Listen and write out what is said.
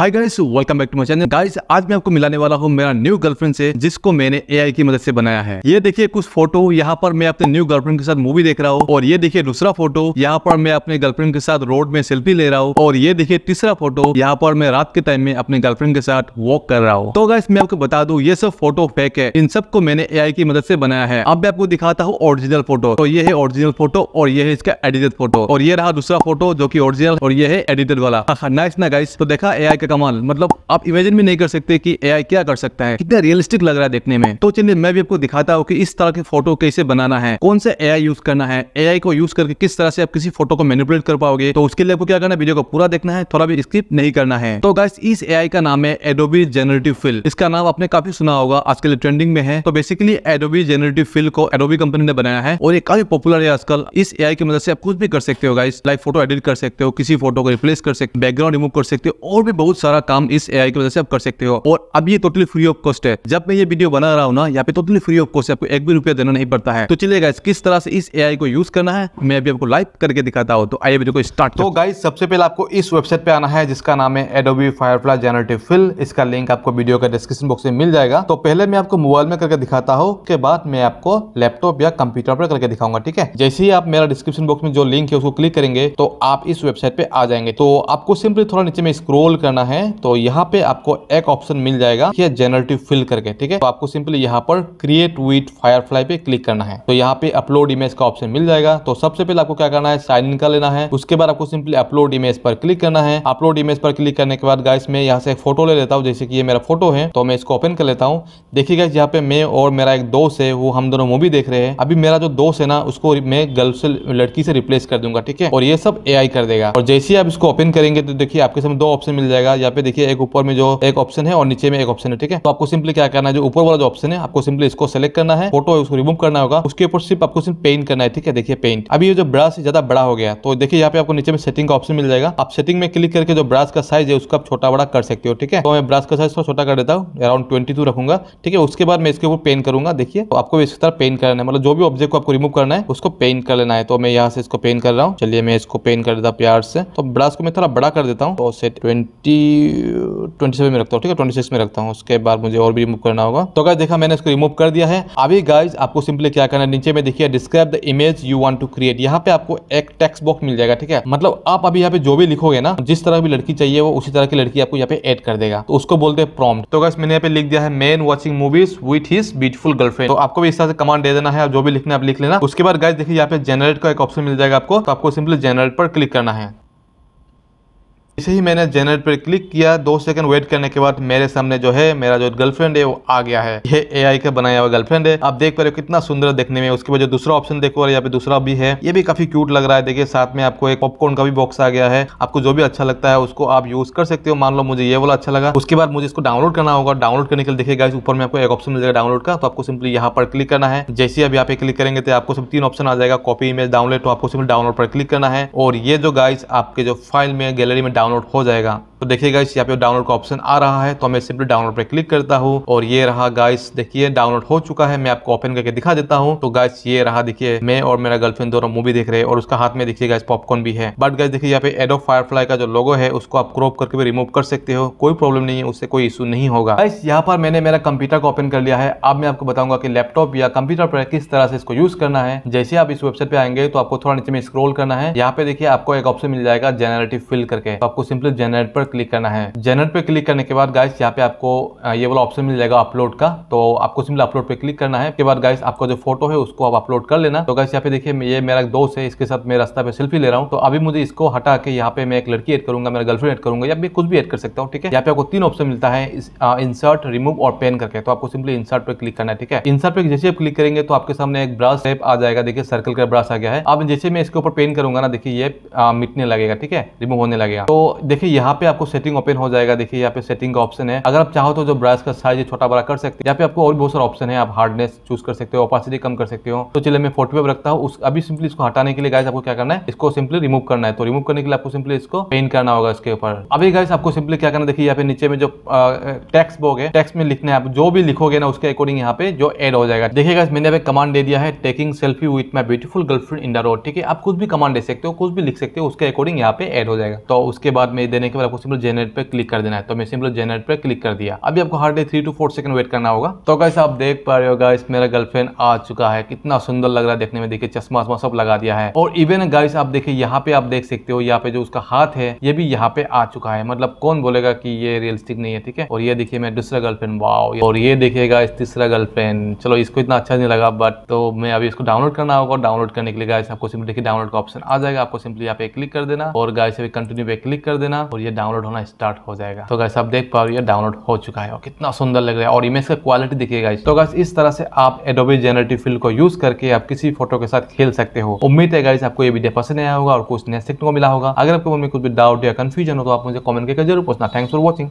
hi guys welcome back to my channel guys आज मैं आपको मिलाने वाला हूँ मेरा न्यू गर्लफ्रेंड से जिसको मैंने एआई की मदद से बनाया है ये देखिए कुछ फोटो यहाँ पर मैं अपने न्यू गर्लफ्रेंड के साथ मूवी देख रहा हूँ और ये देखिए दूसरा फोटो यहाँ पर मैं अपने गर्लफ्रेंड के साथ रोड में सेल्फी ले रहा हूँ और ये देखिए तीसरा फोटो यहाँ पर मैं रात के टाइम में अपने गर्लफ्रेंड के साथ वॉक कर रहा हूँ तो गाइस मैं आपको बता दू ये सब फोटो फेक है इन सबको मैंने ए की मदद से बनाया है अब मैं आपको दिखाता हूँ ओरिजिनल फोटो तो ये है ओरिजिनल फोटो और ये है इसका एडिटेड फोटो और ये रहा दूसरा फोटो जो की ओरिजिनल और ये है एडिटेड वाला नाइस हाँ, हाँ, ना गाइस तो देखा ए का कमाल मतलब आप इमेजिन भी नहीं कर सकते कि एआई क्या कर सकता है कितना रियलिस्टिक लग रहा है देखने में तो चलिए मैं भी आपको दिखाता हूँ कि इस तरह के फोटो कैसे बनाना है कौन सा एआई यूज करना है एआई को यूज करके किस तरह से आप किसी फोटो को मैनिपुलेट कर पाओगे तो उसके लिए आपको क्या करना है वीडियो को पूरा देखना है थोड़ा भी स्किप नहीं करना है तो गाइस इस ए का नाम है एडोबी जेनरेटिव फिल इसका नाम आपने काफी सुना होगा आजकल ट्रेंडिंग में है तो बेसिकली एडोबी जेनरेटिव फिल को एडोबी कंपनी ने बनाया है और ये काफी पॉपुलर है आजकल इस ए की मदद से आप कुछ भी कर सकते हो गाइस लाइक फोटो एडिट कर सकते हो किसी फोटो को रिप्लेस कर सकते हो बैकग्राउंड रिमूव कर सकते हो और भी बहुत सारा काम इस ए की वजह से आप कर सकते हो और अब ये टोटली फ्री ऑफ कॉस्ट है जब मैं ये वीडियो बना रहा हूँ ना यहाँ पे टोटली फ्री ऑफ कॉस्ट है आपको एक भी रुपया देना नहीं पड़ता है तो चलेगा किस तरह से इस ए को यूज करना है मैं अभी आपको लाइव करके दिखाता हूँ तो आइए वीडियो को स्टार्ट तो गाइस सबसे पहले आपको इस वेबसाइट पे आना है जिसका नाम है एडोबी फायरफ्लाई जेनरेटिव फिल इसका लिंक आपको वीडियो का डिस्क्रिप्शन बॉक्स में मिल जाएगा तो पहले मैं आपको मोबाइल में करके दिखाता हूँ उसके बाद मैं आपको लैपटॉप या कंप्यूटर पर करके दिखाऊंगा ठीक है जैसे ही आप मेरा डिस्क्रिप्शन बॉक्स में जो लिंक है उसको क्लिक करेंगे तो आप इस वेबसाइट पे आ जाएंगे तो आपको सिंपली थोड़ा नीचे में स्क्रोल करना करना है तो यहाँ पे आपको एक ऑप्शन मिल जाएगा ये जेनरेटिव फिल करके ठीक है तो आपको सिंपली यहाँ पर क्रिएट विथ फायरफ्लाई पे क्लिक करना है तो यहाँ पे अपलोड इमेज का ऑप्शन मिल जाएगा तो सबसे पहले आपको क्या करना है साइन इन कर लेना है उसके बाद आपको सिंपली अपलोड इमेज पर क्लिक करना है अपलोड इमेज पर क्लिक करने के बाद गाइस मैं यहाँ से एक फोटो ले लेता हूँ जैसे कि ये मेरा फोटो है तो मैं इसको ओपन कर लेता हूँ देखिए गाइस यहाँ पे मैं और मेरा एक दोस्त है वो हम दोनों मूवी देख रहे हैं अभी मेरा जो दोस्त है ना उसको मैं गर्ल से लड़की से रिप्लेस कर दूंगा ठीक है और ये सब ए कर देगा और जैसे ही आप इसको ओपन करेंगे तो देखिए आपके सामने दो ऑप्शन मिल जाएगा जाएगा यहाँ पे देखिए एक ऊपर में जो एक ऑप्शन है और नीचे में एक ऑप्शन है ठीक है तो आपको सिंपली क्या करना है जो ऊपर वाला जो ऑप्शन है आपको सिंपली इसको सेलेक्ट करना है फोटो उसको रिमूव करना होगा उसके ऊपर सिर्फ आपको सिर्फ पेंट करना है ठीक है देखिए पेंट अभी ये जो ब्रश ज्यादा बड़ा हो गया तो देखिए यहाँ पे आपको नीचे में सेटिंग का ऑप्शन मिल जाएगा आप सेटिंग में क्लिक करके जो ब्रश का साइज है उसको आप छोटा बड़ा कर सकते हो ठीक है तो मैं ब्रश का साइज थोड़ा छोटा कर देता हूँ अराउंड ट्वेंटी रखूंगा ठीक है उसके बाद मैं इसके ऊपर पेंट करूंगा देखिए तो आपको इस तरह पेंट करना है मतलब जो भी ऑब्जेक्ट को आपको रिमूव करना है उसको पेंट कर लेना है तो मैं यहाँ से इसको पेंट कर रहा हूँ चलिए मैं इसको पेंट कर देता प्यार से तो ब्रश को मैं थोड़ा बड़ा कर देता हूँ तो सेट ट्वेंटी ट्वेंटी सेवन में रखता हूँ ठीक है ट्वेंटी सिक्स में रखता हूँ उसके बाद मुझे और भी रिमूव करना होगा तो अगर देखा मैंने इसको रिमूव कर दिया है अभी गाइज आपको सिंपली क्या करना है नीचे में देखिए describe the image you want to create यहाँ पे आपको एक टेक्स बॉक्स मिल जाएगा ठीक है मतलब आप अभी यहाँ पे जो भी लिखोगे ना जिस तरह की लड़की चाहिए वो उसी तरह की लड़की आपको यहाँ पे एड कर देगा तो उसको बोलते हैं प्रॉम्प्ट तो गाइस मैंने यहाँ पे लिख दिया है man watching movies with his beautiful girlfriend तो आपको भी इस तरह से कमांड दे देना है जो भी लिखना है आप लिख लेना उसके बाद गाइस देखिए यहाँ पे जनरेट का एक ऑप्शन मिल जाएगा आपको तो आपको सिंपली जनरेट पर क्लिक करना है जैसे ही मैंने जनरेट पर क्लिक किया दो सेकंड वेट करने के बाद मेरे सामने जो है मेरा जो गर्लफ्रेंड है वो आ गया है ये एआई का बनाया हुआ गर्लफ्रेंड है आप देख पा रहे हो कितना सुंदर देखने में उसके बाद जो दूसरा ऑप्शन देखो और यहाँ पे दूसरा भी है ये भी काफी क्यूट लग रहा है देखिए साथ में आपको एक पॉपकॉर्न का भी बॉक्स आ गया है आपको जो भी अच्छा लगता है उसको आप यूज कर सकते हो मान लो मुझे ये वाला अच्छा लगा उसके बाद मुझे इसको डाउनलोड करना होगा डाउनलोड करने के लिए देखेगा इस ऊपर में आपको एक ऑप्शन मिल जाएगा डाउनलोड का तो आपको सिंपली यहाँ पर क्लिक करना है जैसे अभी यहाँ पे क्लिक करेंगे तो आपको सब तीन ऑप्शन आ जाएगा कॉपी इमेज डाउनलोड तो आपको सिंपली डाउनलोड पर क्लिक करना है और ये जो गाइस आपके जो फाइल में गैलरी में डाउनलोड डाउनलोड हो जाएगा तो देखिए गाइस यहाँ पे डाउनलोड का ऑप्शन आ रहा है तो मैं सिंपली डाउनलोड पर क्लिक करता हूँ और ये रहा गाइस देखिए डाउनलोड हो चुका है मैं आपको ओपन करके दिखा देता हूँ तो गाइस ये रहा देखिए मैं और मेरा गर्लफ्रेंड दोनों मूवी देख रहे हैं और उसका हाथ में देखिए गाइस पॉपकॉर्न भी है बट गाइस देखिए यहाँ पे एडो फायरफ्लाई का जो लोगो है उसको आप क्रॉप करके भी रिमूव कर सकते हो कोई प्रॉब्लम नहीं है उससे कोई इशू नहीं होगा गाइस यहाँ पर मैंने मेरा कंप्यूटर को ओपन कर लिया है अब मैं आपको बताऊंगा की लैपटॉप या कंप्यूटर पर किस तरह से इसको यूज करना है जैसे आप इस वेबसाइट पे आएंगे तो आपको थोड़ा नीचे में स्क्रोल करना है यहाँ पे देखिए आपको एक ऑप्शन मिल जाएगा जेनरेटिव फिल करके तो आपको सिंपली जेनरेट पर क्लिक करना है जनरेट पे क्लिक करने के बाद गाइस यहाँ पे आपको ये वाला ऑप्शन मिल जाएगा अपलोड का तो आपको सिंपल अपलोड पे क्लिक करना है के बाद गाइस आपका जो फोटो है उसको आप अपलोड कर लेना तो गाइस यहाँ पे देखिए ये मेरा दोस्त है इसके साथ मैं रास्ता पे सेल्फी ले रहा हूँ तो अभी मुझे इसको हटा के यहाँ पे मैं एक लड़की एड करूंगा मेरा गर्लफ्रेंड एड करूंगा या भी कुछ भी एड कर सकता हूँ ठीक है यहाँ पे आपको तीन ऑप्शन मिलता है इंसर्ट रिमूव और पेन करके तो आपको सिंपली इंसर्ट पे क्लिक करना है ठीक है इंसर्ट पे जैसे आप क्लिक करेंगे तो आपके सामने एक ब्रश टाइप आ जाएगा देखिए सर्कल का ब्रश आ गया है अब जैसे मैं इसके ऊपर पेन करूंगा ना देखिए ये मिटने लगेगा ठीक है रिमूव होने लगेगा तो देखिए यहाँ पे आप आपको सेटिंग ओपन हो जाएगा देखिए यहाँ पे सेटिंग का ऑप्शन है अगर आप चाहो तो जो ब्रश का साइज छोटा बड़ा कर सकते हैं यहाँ पे आपको और बहुत सारे ऑप्शन है आप हार्डनेस चूज कर सकते हो ओपासिटी कम कर सकते हो तो चलिए मैं फोटो पे रखता हूँ अभी सिंपली इसको हटाने के लिए गाइस आपको क्या करना है इसको सिंपली रिमूव करना है तो रिमूव करने के लिए आपको सिंपली इसको पेन करना होगा इसके ऊपर अभी गाइस आपको सिंपली क्या करना देखिए यहाँ पे नीचे में जो टेक्स बॉक है टेक्स में लिखना है आप जो भी लिखोगे ना उसके अकॉर्डिंग यहाँ पे जो एड हो जाएगा देखिए गाइस मैंने अभी कमांड दे दिया है taking selfie with my beautiful girlfriend in the road ठीक है आप कुछ भी कमांड दे सकते हो कुछ भी लिख सकते हो उसके अकॉर्डिंग यहाँ पे एड हो जाएगा तो उसके बाद में देने के बाद आपको सिंपल जेनरेट पे क्लिक कर देना है तो मैं सिंपल जेनरेट पे क्लिक कर दिया अभी आपको hardly three two four second wait करना होगा तो कैसे आप देख पा रहे हो गाइस मेरा गर्लफ्रेंड आ चुका है कितना सुंदर लग रहा है देखने में देखिए चश्मा वश्मा सब लगा दिया है और इवन गाइस आप देखिए यहाँ पे आप देख सकते हो यहाँ पे जो उसका हाथ है ये भी यहाँ पे आ चुका है मतलब कौन बोलेगा कि ये रियलिस्टिक नहीं है ठीक है और ये देखिए मैं दूसरा गर्लफ्रेंड वाओ और ये देखिएगा इस तीसरा गर्लफ्रेंड चलो इसको इतना अच्छा नहीं लगा बट तो मैं अभी इसको डाउनलोड करना होगा डाउनलोड करने के लिए गाइस आपको सिंपली देखिए डाउनलोड का ऑप्शन आ जाएगा आपको सिंपली यहाँ पे क्लिक कर देना और गाइस अभी कंटिन्यू पे क्लिक कर देना और ये डाउनलोड डाउनलोड होना स्टार्ट हो जाएगा तो गैस आप देख पा रहे हो डाउनलोड हो चुका है और कितना सुंदर लग रहा है और इमेज का क्वालिटी दिखेगा तो गैस इस तरह से आप एडोबी जेनरेटिव फील्ड को यूज करके आप किसी फोटो के साथ खेल सकते हो उम्मीद है गाइस आपको ये वीडियो पसंद आया होगा और कुछ नया सीखने को मिला होगा अगर आपको मन में कुछ भी डाउट या कंफ्यूजन हो तो आप मुझे कमेंट करके जरूर पूछना थैंक्स फॉर वॉचिंग